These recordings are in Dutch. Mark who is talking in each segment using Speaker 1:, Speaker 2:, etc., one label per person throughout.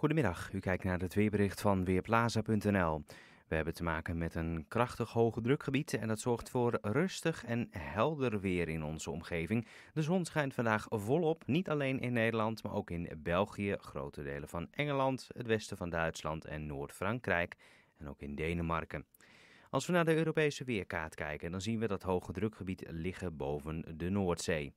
Speaker 1: Goedemiddag, u kijkt naar het weerbericht van Weerplaza.nl. We hebben te maken met een krachtig hoge drukgebied en dat zorgt voor rustig en helder weer in onze omgeving. De zon schijnt vandaag volop, niet alleen in Nederland, maar ook in België, grote delen van Engeland, het westen van Duitsland en Noord-Frankrijk en ook in Denemarken. Als we naar de Europese weerkaart kijken, dan zien we dat hoge drukgebied liggen boven de Noordzee.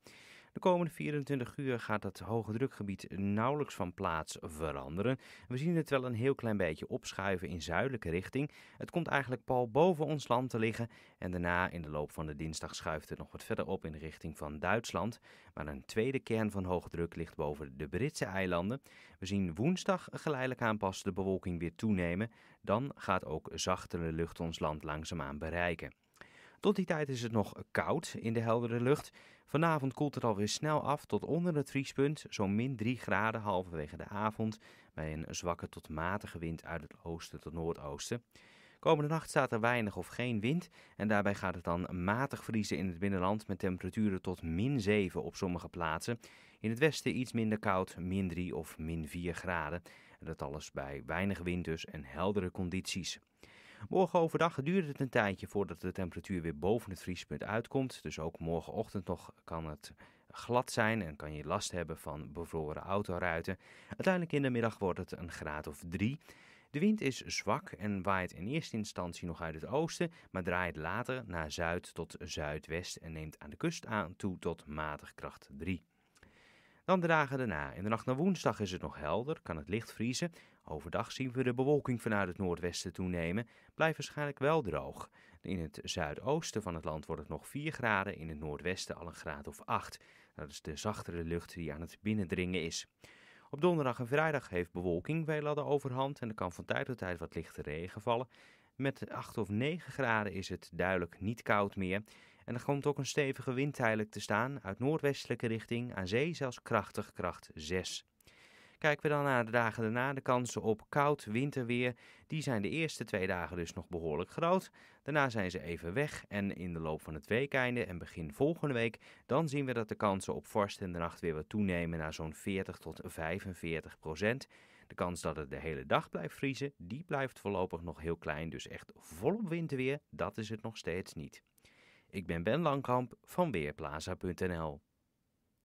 Speaker 1: De komende 24 uur gaat het hoge drukgebied nauwelijks van plaats veranderen. We zien het wel een heel klein beetje opschuiven in zuidelijke richting. Het komt eigenlijk pal boven ons land te liggen en daarna in de loop van de dinsdag schuift het nog wat verder op in de richting van Duitsland. Maar een tweede kern van hoge druk ligt boven de Britse eilanden. We zien woensdag geleidelijk aan pas de bewolking weer toenemen. Dan gaat ook zachtere lucht ons land langzaamaan bereiken. Tot die tijd is het nog koud in de heldere lucht. Vanavond koelt het alweer snel af tot onder het vriespunt, zo'n min 3 graden halverwege de avond, bij een zwakke tot matige wind uit het oosten tot noordoosten. Komende nacht staat er weinig of geen wind en daarbij gaat het dan matig vriezen in het binnenland met temperaturen tot min 7 op sommige plaatsen. In het westen iets minder koud, min 3 of min 4 graden. En dat alles bij weinig wind dus en heldere condities. Morgen overdag duurt het een tijdje voordat de temperatuur weer boven het vriespunt uitkomt. Dus ook morgenochtend nog kan het glad zijn en kan je last hebben van bevroren autoruiten. Uiteindelijk in de middag wordt het een graad of drie. De wind is zwak en waait in eerste instantie nog uit het oosten, maar draait later naar zuid tot zuidwest en neemt aan de kust aan toe tot matig kracht 3. Dan dragen daarna. In de nacht naar woensdag is het nog helder, kan het licht vriezen, Overdag zien we de bewolking vanuit het noordwesten toenemen, blijft waarschijnlijk wel droog. In het zuidoosten van het land wordt het nog 4 graden, in het noordwesten al een graad of 8. Dat is de zachtere lucht die aan het binnendringen is. Op donderdag en vrijdag heeft bewolking veelal de overhand en er kan van tijd tot tijd wat lichte regen vallen. Met 8 of 9 graden is het duidelijk niet koud meer. En er komt ook een stevige wind tijdelijk te staan uit noordwestelijke richting, aan zee zelfs krachtig, kracht 6. Kijken we dan naar de dagen daarna, de kansen op koud winterweer, die zijn de eerste twee dagen dus nog behoorlijk groot. Daarna zijn ze even weg en in de loop van het weekeinde en begin volgende week, dan zien we dat de kansen op vorst en de nacht weer wat toenemen naar zo'n 40 tot 45 procent. De kans dat het de hele dag blijft vriezen, die blijft voorlopig nog heel klein, dus echt volop winterweer, dat is het nog steeds niet. Ik ben Ben Langkamp van Weerplaza.nl.